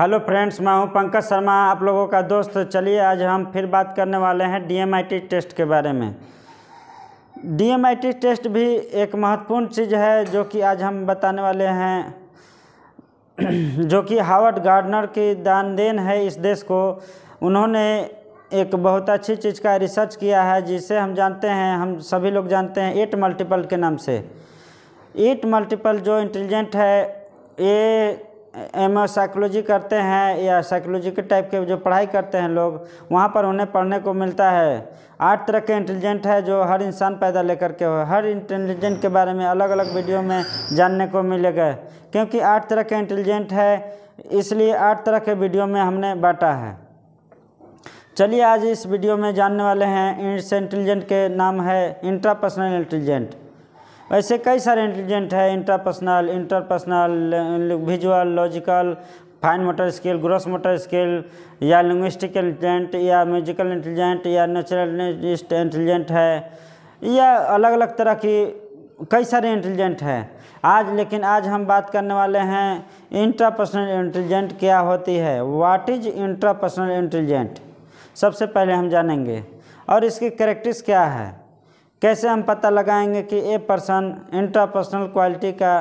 hello friends मैं हूं पंकज शर्मा आप लोगों का दोस्त चलिए आज हम फिर बात करने वाले हैं डीएमआईटी टेस्ट के बारे में डीएमआईटी टेस्ट भी एक महत्वपूर्ण चीज़ है जो कि आज हम बताने वाले हैं जो कि हावर्ड गार्डनर की दान देन है इस देश को उन्होंने एक बहुत अच्छी चीज़ का रिसर्च किया है जिसे हम जानते हैं हम सभी लोग जानते हैं एट मल्टीपल के नाम से एट मल्टीपल जो इंटेलिजेंट है ये एम साइकोलॉजी करते हैं या साइकोलॉजी के टाइप के जो पढ़ाई करते हैं लोग वहाँ पर उन्हें पढ़ने को मिलता है आठ तरह के इंटेलिजेंट है जो हर इंसान पैदा लेकर के हो हर इंटेलिजेंट के बारे में अलग अलग वीडियो में जानने को मिलेगा क्योंकि आठ तरह के इंटेलिजेंट है इसलिए आठ तरह के वीडियो में हमने बांटा है चलिए आज इस वीडियो में जानने वाले हैं इंटेलिजेंट के नाम है इंट्रापर्सनल इंटेलिजेंट ऐसे कई सारे इंटेलिजेंट है interpersonal interpersonal visual logical fine motor skill gross motor skill या लिंग्विस्टिक इंटेलिजेंट या म्यूजिकल इंटेलिजेंट या नेचुरल इंटेलिजेंट है या अलग अलग तरह की कई सारे इंटेलिजेंट है आज लेकिन आज हम बात करने वाले हैं इंट्रापर्सनल इंटेलिजेंट क्या होती है व्हाट इज इंट्रापर्सनल इंटेलिजेंट सबसे पहले हम जानेंगे और इसकी करेक्टिस क्या है कैसे हम पता लगाएंगे कि ए पर्सन इंट्रापर्सनल क्वालिटी का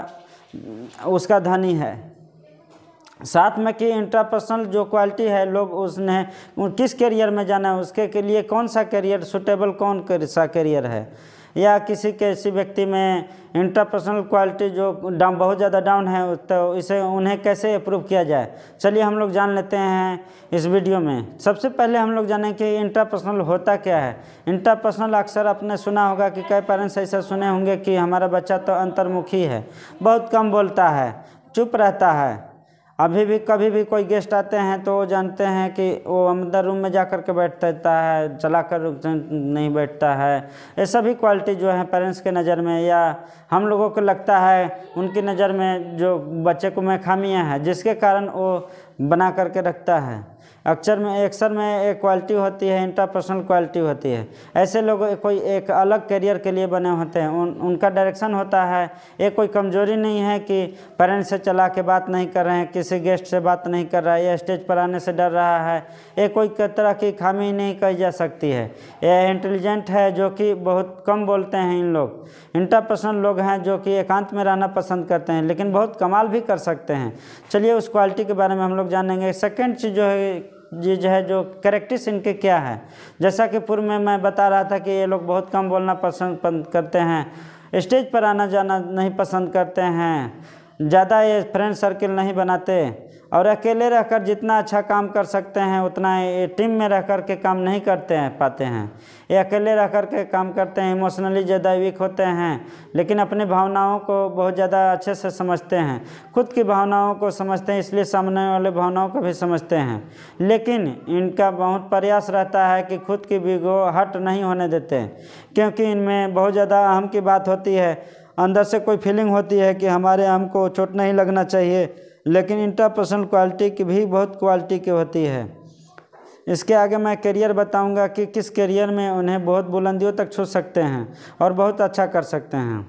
उसका धनी है साथ में कि इंट्रापर्सनल जो क्वालिटी है लोग उसने किस करियर में जाना है उसके के लिए कौन सा करियर सुटेबल कौन सा करियर है या किसी के ऐसी व्यक्ति में इंटरपर्सनल क्वालिटी जो डाउन बहुत ज़्यादा डाउन है तो इसे उन्हें कैसे अप्रूव किया जाए चलिए हम लोग जान लेते हैं इस वीडियो में सबसे पहले हम लोग जानें कि इंटरपर्सनल होता क्या है इंटरपर्सनल अक्सर आपने सुना होगा कि कई पेरेंट्स ऐसा सुने होंगे कि हमारा बच्चा तो अंतर्मुखी है बहुत कम बोलता है चुप रहता है अभी भी कभी भी कोई गेस्ट आते हैं तो जानते हैं कि वो अंदर रूम में जा कर के बैठ देता है चला कर नहीं बैठता है ये सभी क्वालिटी जो है पेरेंट्स के नज़र में या हम लोगों को लगता है उनकी नज़र में जो बच्चे को में खामियाँ हैं जिसके कारण वो बना करके रखता है अक्षर में एक्सर में एक क्वालिटी होती है इंटरपर्सनल क्वालिटी होती है ऐसे लोग कोई एक अलग करियर के लिए बने होते हैं उन उनका डायरेक्शन होता है ये कोई कमजोरी नहीं है कि पेरेंट्स से चला के बात नहीं कर रहे हैं किसी गेस्ट से बात नहीं कर रहा है या स्टेज पर आने से डर रहा है ये कोई तरह की खामी नहीं कही जा सकती है यह इंटेलिजेंट है जो कि बहुत कम बोलते हैं इन लोग इंटरपर्सनल लोग हैं जो कि एकांत में रहना पसंद करते हैं लेकिन बहुत कमाल भी कर सकते हैं चलिए उस क्वालिटी के बारे में हम लोग जानेंगे सेकेंड चीज़ जो है ये जो है जो करेक्टिस इनके क्या है जैसा कि पूर्व में मैं बता रहा था कि ये लोग बहुत कम बोलना पसंद करते हैं स्टेज पर आना जाना नहीं पसंद करते हैं ज़्यादा ये फ्रेंड सर्किल नहीं बनाते और अकेले रहकर जितना अच्छा काम कर सकते हैं उतना ये टीम में रह कर के काम नहीं करते हैं पाते हैं ये अकेले रह कर के काम करते हैं इमोशनली ज़्यादा वीक होते हैं लेकिन अपनी भावनाओं को बहुत ज़्यादा अच्छे से समझते हैं खुद की भावनाओं को समझते हैं इसलिए सामने वाले भावनाओं को भी समझते हैं लेकिन इनका बहुत प्रयास रहता है कि खुद की गो हट नहीं होने देते क्योंकि इनमें बहुत ज़्यादा अहम की बात होती है अंदर से कोई फीलिंग होती है कि हमारे हमको चोट नहीं लगना चाहिए लेकिन इंटरपर्सनल क्वालिटी की भी बहुत क्वालिटी की होती है इसके आगे मैं करियर बताऊंगा कि किस करियर में उन्हें बहुत बुलंदियों तक छू सकते हैं और बहुत अच्छा कर सकते हैं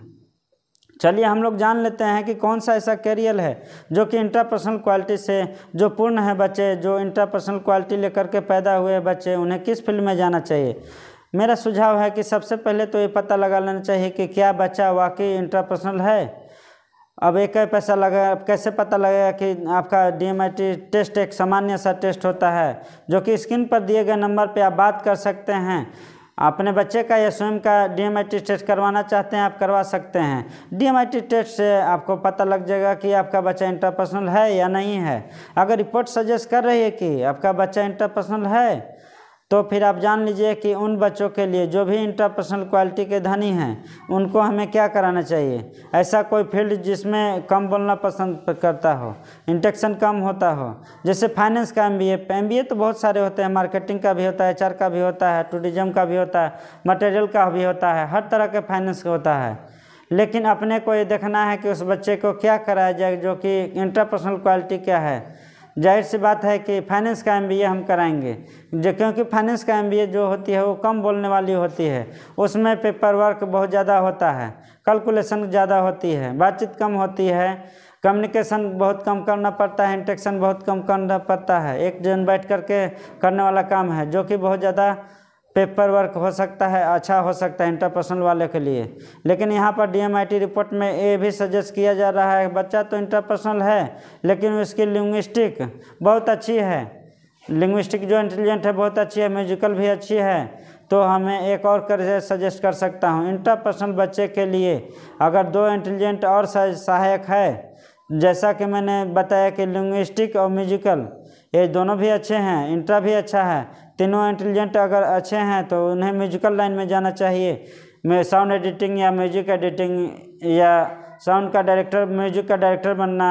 चलिए हम लोग जान लेते हैं कि कौन सा ऐसा करियर है जो कि इंटरपर्सनल क्वालिटी से जो पूर्ण है बच्चे जो इंटरपर्सनल क्वालिटी लेकर के पैदा हुए बच्चे उन्हें किस फील्ड में जाना चाहिए मेरा सुझाव है कि सबसे पहले तो ये पता लगा लेना चाहिए कि क्या बच्चा वाकई इंटरपर्सनल है अब एक पैसा लगा अब कैसे पता लगेगा कि आपका डी टेस्ट एक सामान्य सा टेस्ट होता है जो कि स्क्रीन पर दिए गए नंबर पर आप बात कर सकते हैं अपने बच्चे का या स्वयं का डी टेस्ट करवाना चाहते हैं आप करवा सकते हैं डी टेस्ट से आपको पता लग जाएगा कि आपका बच्चा इंटरपर्सनल है या नहीं है अगर रिपोर्ट सजेस्ट कर रही है कि आपका बच्चा इंटरपर्सनल है तो फिर आप जान लीजिए कि उन बच्चों के लिए जो भी इंटरपर्सनल क्वालिटी के धनी हैं उनको हमें क्या कराना चाहिए ऐसा कोई फील्ड जिसमें कम बोलना पसंद करता हो इंटेक्शन कम होता हो जैसे फाइनेंस का एमबीए एमबीए तो बहुत सारे होते हैं मार्केटिंग का भी होता है एचआर का भी होता है टूरिज्म का भी होता है मटेरियल का भी होता है हर तरह के फाइनेंस का होता है लेकिन अपने को ये देखना है कि उस बच्चे को क्या कराया जाए जो कि इंटरपर्सनल क्वालिटी क्या है जाहिर सी बात है कि फाइनेंस का एम हम कराएंगे जो क्योंकि फाइनेंस का एम जो होती है वो कम बोलने वाली होती है उसमें पेपर वर्क बहुत ज़्यादा होता है कैलकुलेशन ज़्यादा होती है बातचीत कम होती है कम्युनिकेशन बहुत कम करना पड़ता है इंटेक्शन बहुत कम करना पड़ता है एक जन बैठ करके करने वाला काम है जो कि बहुत ज़्यादा पेपर वर्क हो सकता है अच्छा हो सकता है इंटरपर्सनल वाले के लिए लेकिन यहाँ पर डीएमआईटी रिपोर्ट में ये भी सजेस्ट किया जा रहा है बच्चा तो इंटरपर्सनल है लेकिन उसकी लिंग्विस्टिक बहुत अच्छी है लिंग्विस्टिक जो इंटेलिजेंट है बहुत अच्छी है म्यूजिकल भी अच्छी है तो हमें एक और कर सजेस्ट कर सकता हूँ इंटरपर्सनल बच्चे के लिए अगर दो इंटेलिजेंट और सहायक है जैसा कि मैंने बताया कि लिंग्विस्टिक और म्यूजिकल ये दोनों भी अच्छे हैं इंटर भी अच्छा है तीनों इंटेलिजेंट अगर अच्छे हैं तो उन्हें म्यूजिकल लाइन में जाना चाहिए मैं साउंड एडिटिंग या म्यूजिक एडिटिंग या साउंड का डायरेक्टर म्यूजिक का डायरेक्टर बनना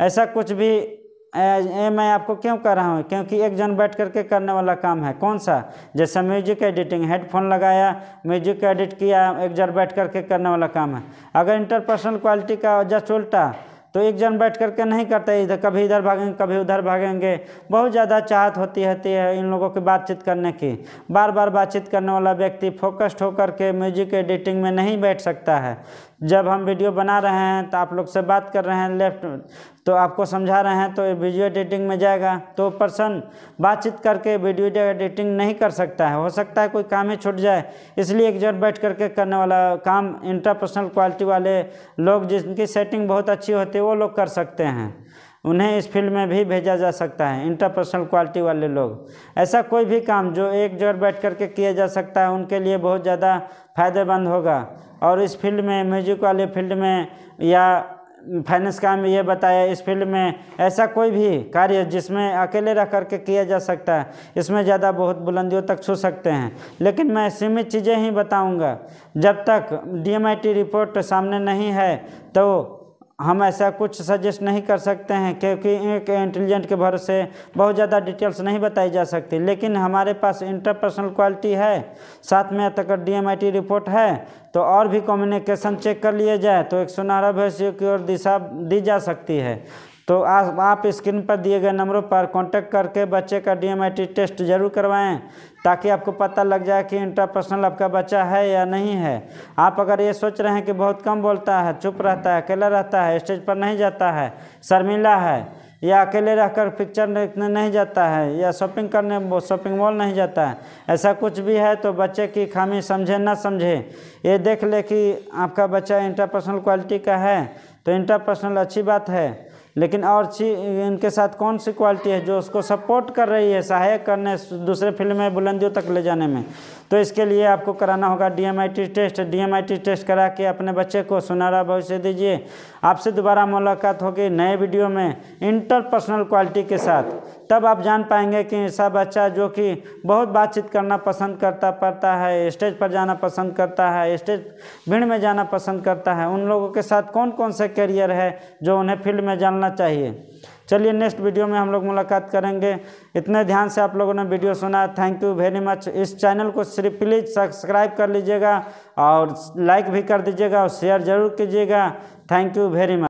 ऐसा कुछ भी ए, मैं आपको क्यों कह रहा हूँ क्योंकि एक जन बैठ करके करने वाला काम है कौन सा जैसे म्यूजिक एडिटिंग हेडफोन लगाया म्यूजिक एडिट किया एक जन बैठ करके करने वाला काम है अगर इंटरपर्सनल क्वालिटी का जस्ट उल्टा तो एक जन बैठ करके नहीं करते इधर कभी इधर भागेंगे कभी उधर भागेंगे बहुत ज़्यादा चाहत होती रहती है इन लोगों की बातचीत करने की बार बार बातचीत करने वाला व्यक्ति फोकस्ड होकर के म्यूजिक एडिटिंग में नहीं बैठ सकता है जब हम वीडियो बना रहे हैं तो आप लोग से बात कर रहे हैं लेफ्ट तो आपको समझा रहे हैं तो वीडियो एडिटिंग में जाएगा तो पर्सन बातचीत करके वीडियो एडिटिंग नहीं कर सकता है हो सकता है कोई काम ही छूट जाए इसलिए एक जगह बैठ करके करने वाला काम इंटरपर्सनल क्वालिटी वाले लोग जिनकी सेटिंग बहुत अच्छी होती है वो लोग कर सकते हैं उन्हें इस फील्ड में भी भेजा जा सकता है इंटरपर्सनल क्वालिटी वाले लोग ऐसा कोई भी काम जो एक जगह बैठ कर के किया जा सकता है उनके लिए बहुत ज़्यादा फायदेमंद होगा और इस फील्ड में म्यूजिक वाले फील्ड में या फाइनेंस का में ये बताया इस फील्ड में ऐसा कोई भी कार्य जिसमें अकेले रह करके किया जा सकता है इसमें ज़्यादा बहुत बुलंदियों तक छू सकते हैं लेकिन मैं सीमित चीज़ें ही बताऊंगा जब तक डीएमआईटी रिपोर्ट सामने नहीं है तो हम ऐसा कुछ सजेस्ट नहीं कर सकते हैं क्योंकि एक इंटेलिजेंट के भरोसे बहुत ज़्यादा डिटेल्स नहीं बताई जा सकती लेकिन हमारे पास इंटरपर्सनल क्वालिटी है साथ में तक डीएमआईटी रिपोर्ट है तो और भी कम्युनिकेशन चेक कर लिए जाए तो एक सुनहरा भविष्य की ओर दिशा दी जा सकती है तो आ, आप स्क्रीन पर दिए गए नंबरों पर कांटेक्ट करके बच्चे का डीएमआईटी टेस्ट जरूर करवाएं ताकि आपको पता लग जाए कि इंटरपर्सनल आपका बच्चा है या नहीं है आप अगर ये सोच रहे हैं कि बहुत कम बोलता है चुप रहता है अकेला रहता है स्टेज पर नहीं जाता है शर्मिला है या अकेले रहकर पिक्चर देखने नहीं जाता है या शॉपिंग करने शॉपिंग मॉल नहीं जाता है ऐसा कुछ भी है तो बच्चे की खामी समझे ना समझे ये देख ले कि आपका बच्चा इंटरपर्सनल क्वालिटी का है तो इंटरपर्सनल अच्छी बात है लेकिन और ची इनके साथ कौन सी क्वालिटी है जो उसको सपोर्ट कर रही है सहायक करने दूसरे फील्ड में बुलंदियों तक ले जाने में तो इसके लिए आपको कराना होगा डीएमआईटी टेस्ट डीएमआईटी टेस्ट करा के अपने बच्चे को सुनहरा भविष्य दीजिए आपसे दोबारा मुलाकात होगी नए वीडियो में इंटरपर्सनल क्वालिटी के साथ तब आप जान पाएंगे कि ऐसा बच्चा जो कि बहुत बातचीत करना पसंद करता पड़ता है स्टेज पर जाना पसंद करता है स्टेज भीड़ में जाना पसंद करता है उन लोगों के साथ कौन कौन से करियर है जो उन्हें फील्ड में जानना चाहिए चलिए नेक्स्ट वीडियो में हम लोग मुलाकात करेंगे इतने ध्यान से आप लोगों ने वीडियो सुना थैंक यू वेरी मच इस चैनल को सिर्फ प्लीज़ सब्सक्राइब कर लीजिएगा और लाइक भी कर दीजिएगा और शेयर ज़रूर कीजिएगा थैंक यू वेरी मच